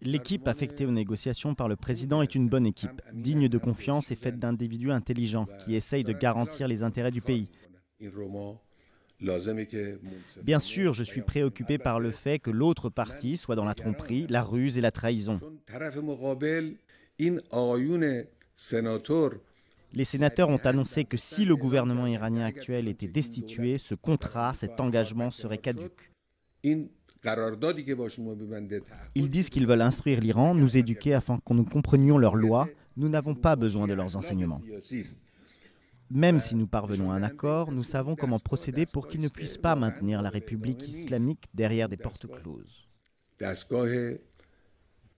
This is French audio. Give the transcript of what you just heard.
L'équipe affectée aux négociations par le président est une bonne équipe, digne de confiance et faite d'individus intelligents qui essayent de garantir les intérêts du pays. Bien sûr, je suis préoccupé par le fait que l'autre partie soit dans la tromperie, la ruse et la trahison. Les sénateurs ont annoncé que si le gouvernement iranien actuel était destitué, ce contrat, cet engagement serait caduque. Ils disent qu'ils veulent instruire l'Iran, nous éduquer afin qu'on nous comprenions leurs lois. Nous n'avons pas besoin de leurs enseignements. Même si nous parvenons à un accord, nous savons comment procéder pour qu'ils ne puissent pas maintenir la République islamique derrière des portes closes.